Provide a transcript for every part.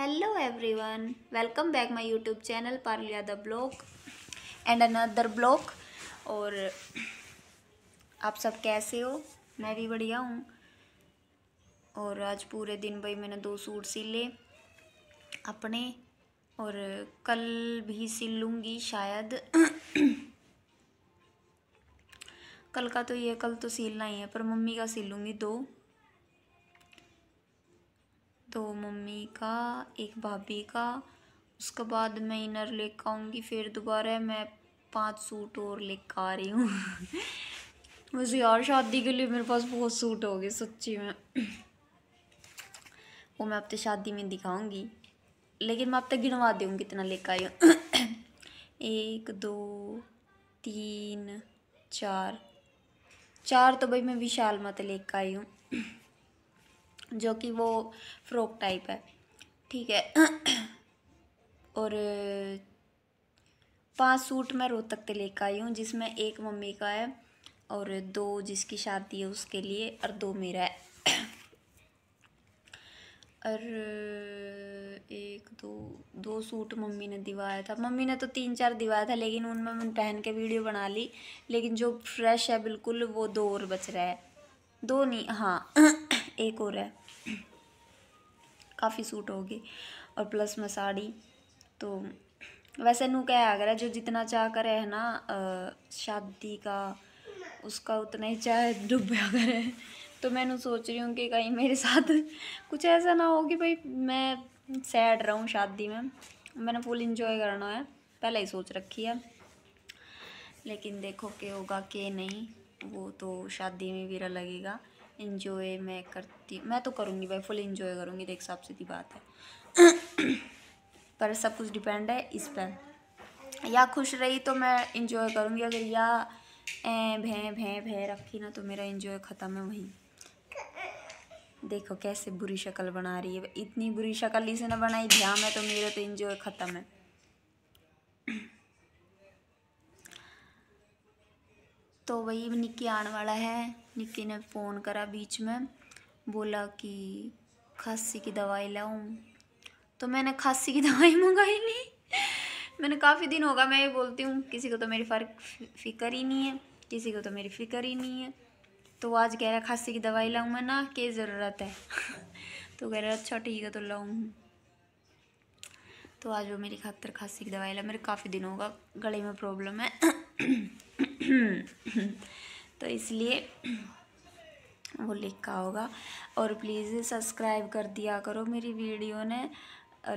hello everyone welcome back my YouTube channel parul the block and another block और आप सब कैसे हो मैं भी बढ़िया हूँ और आज पूरे दिन भाई मैंने दो सूट सिले अपने और कल भी सिल लूँगी शायद कल का तो ये कल तो सिलना ही है पर मम्मी का सिलूँगी दो दो तो मम्मी का एक भाभी का उसके बाद मैं इनर लेकर आऊँगी फिर दोबारा मैं पांच सूट और लेकर आ रही हूँ वैसे यार शादी के लिए मेरे पास बहुत सूट हो गए सच्ची में वो मैं आपसे तो शादी में दिखाऊंगी लेकिन मैं आप तक गिनवा दूँ कितना लेकर आई हूँ एक दो तीन चार चार तो भाई मैं विशाल मत लेकर आई हूँ जो कि वो फ्रॉक टाइप है ठीक है और पांच सूट मैं रोहतक से लेकर आई हूँ जिसमें एक मम्मी का है और दो जिसकी शादी है उसके लिए और दो मेरा है और एक दो दो सूट मम्मी ने दिवाया था मम्मी ने तो तीन चार दिवाया था लेकिन उनमें मैंने पहन के वीडियो बना ली लेकिन जो फ्रेश है बिल्कुल वो दो और बच रहा है दो नहीं हाँ एक और है काफ़ी सूट होगी और प्लस में साड़ी तो वैसे नू क्या आ गया है जो जितना चाह करे है ना शादी का उसका उतना ही चाहे डूबा करे तो मैं सोच रही हूँ कि कहीं मेरे साथ कुछ ऐसा ना हो कि भाई मैं सैड रहूँ शादी में मैंने फुल इंजॉय करना है पहले ही सोच रखी है लेकिन देखो क्या होगा के नहीं वो तो शादी में भी लगेगा इन्जॉय मैं करती मैं तो करूँगी भाई फुल इन्जॉय करूँगी देख साफ सीधी बात है पर सब कुछ डिपेंड है इस पर या खुश रही तो मैं इन्जॉय करूँगी अगर या ए भे भे भे रखी ना तो मेरा इन्जॉय ख़त्म है वहीं देखो कैसे बुरी शक्ल बना रही है इतनी बुरी शक्ल इसे ना बनाई ध्यान है तो मेरा तो इन्जॉय ख़त्म है तो वही निक्की आने वाला है निक्की ने फ़ोन करा बीच में बोला कि खांसी की दवाई लाऊं तो मैंने खांसी की दवाई मंगाई नहीं मैंने काफ़ी दिन होगा मैं ये बोलती हूँ किसी को तो मेरी फ़र्क फिक्र ही नहीं है किसी को तो मेरी फिक्र ही नहीं है तो आज कह रहा खांसी की दवाई लाऊं मैं ना के ज़रूरत है तो कह रहा अच्छा ठीक है तो लाऊँ तो आज वो मेरी खातर खांसी की दवाई ला मेरे काफ़ी दिन होगा गले में प्रॉब्लम है तो इसलिए वो लिखा होगा और प्लीज़ सब्सक्राइब कर दिया करो मेरी वीडियो ने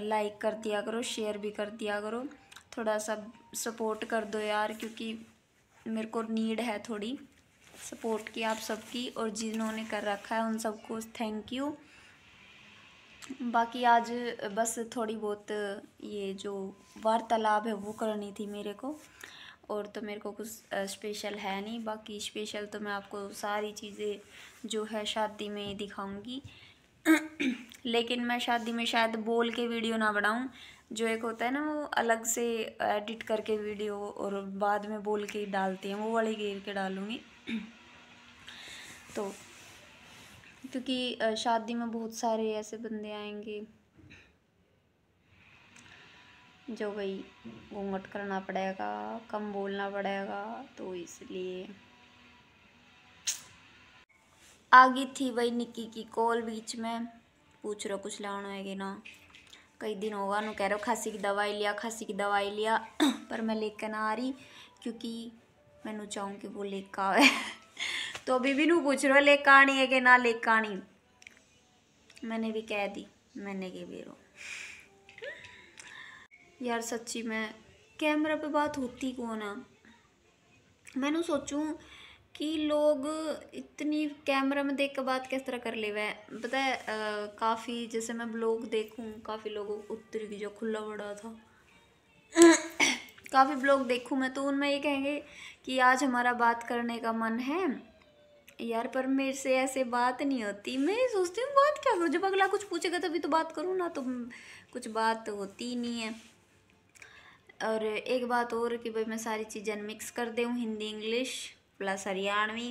लाइक कर दिया करो शेयर भी कर दिया करो थोड़ा सा सपोर्ट कर दो यार क्योंकि मेरे को नीड है थोड़ी सपोर्ट की आप सबकी और जिन्होंने कर रखा है उन सबको थैंक यू बाकी आज बस थोड़ी बहुत ये जो वार्तालाप है वो करनी थी मेरे को और तो मेरे को कुछ स्पेशल है नहीं बाकी स्पेशल तो मैं आपको सारी चीज़ें जो है शादी में दिखाऊंगी लेकिन मैं शादी में शायद बोल के वीडियो ना बनाऊं जो एक होता है ना वो अलग से एडिट करके वीडियो और बाद में बोल के डालते हैं वो वाली घेर के डालूँगी तो क्योंकि शादी में बहुत सारे ऐसे बंदे आएंगे जो भाई घूंघट करना पड़ेगा कम बोलना पड़ेगा तो इसलिए आगे थी भाई निक्की की कॉल बीच में पूछ रहा कुछ लाना है कि ना कई दिन होगा नु कह रहा हो खांसी की दवाई लिया खांसी की दवाई लिया पर मैं लेकर ना आ रही क्योंकि मैं चाहूँ कि वो लेकर आवे तो अभी भी नु पूछ रहा लेकर आनी है कि ना लेकर आनी मैंने भी कह दी मैंने के बेरो यार सच्ची में कैमरा पे बात होती कौन है मैं सोचूं कि लोग इतनी कैमरा में देख कर बात किस तरह कर ले वह पता काफ़ी जैसे मैं ब्लॉग देखूं काफ़ी लोगों को उत्तरी की जो खुला बड़ा था काफ़ी ब्लॉग देखूं मैं तो उनमें ये कहेंगे कि आज हमारा बात करने का मन है यार पर मेरे से ऐसे बात नहीं होती मैं सोचती हूँ बात क्या करूँ जब अगला कुछ पूछेगा तभी तो बात करूँ ना तो कुछ बात होती ही नहीं है और एक बात और कि भाई मैं सारी चीज़ें मिक्स कर दूँ हिंदी इंग्लिश प्लस हरियाणवी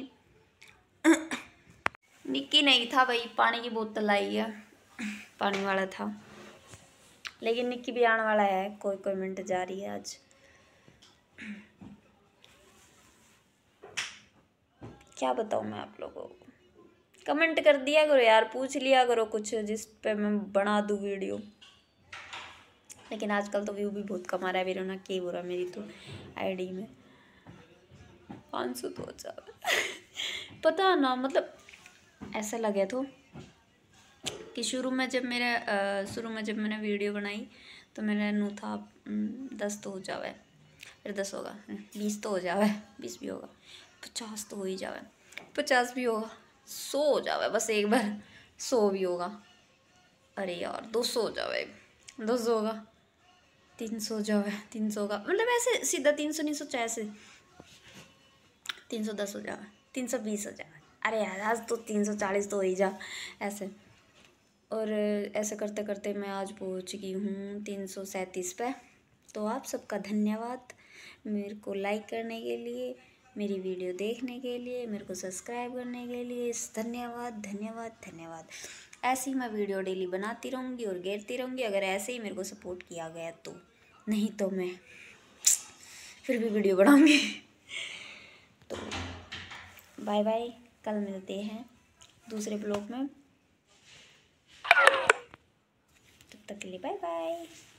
निक्की नहीं था भाई पानी की बोतल आई है पानी वाला था लेकिन निक्की भी आने वाला है कोई कोई मिनट जा रही है आज क्या बताऊँ मैं आप लोगों को कमेंट कर दिया करो यार पूछ लिया करो कुछ जिस पे मैं बना दूँ वीडियो लेकिन आजकल तो व्यू भी बहुत कम आ रहा है ना के हो रहा मेरी तो आईडी में पाँच सौ तो अच्छा पता ना मतलब ऐसा लगे तो कि शुरू में जब मेरे शुरू में जब मैंने वीडियो बनाई तो मेरा नू था दस तो हो जावे फिर दस होगा बीस तो हो जावे बीस भी होगा पचास तो हो ही जावे पचास भी होगा सौ हो जावे बस एक बार सौ भी होगा अरे यार दो सौ हो जावे दो सौ होगा तीन सौ जो है तीन सौ का मतलब ऐसे सीधा तीन सौ नहीं चाहे ऐसे तीन सौ दस हो जाओ तीन सौ बीस हो जाओ अरे यार आज तो तीन सौ चालीस तो हो ही जा ऐसे और ऐसे करते करते मैं आज पहुंच गई हूँ तीन सौ सैंतीस पे तो आप सबका धन्यवाद मेरे को लाइक करने के लिए मेरी वीडियो देखने के लिए मेरे को सब्सक्राइब करने के लिए धन्यवाद धन्यवाद धन्यवाद ऐसे ही मैं वीडियो डेली बनाती रहूँगी और घेरती रहूँगी अगर ऐसे ही मेरे को सपोर्ट किया गया तो नहीं तो मैं फिर भी वीडियो बनाऊँगी तो बाय बाय कल मिलते हैं दूसरे ब्लॉग में तब तक के लिए बाय बाय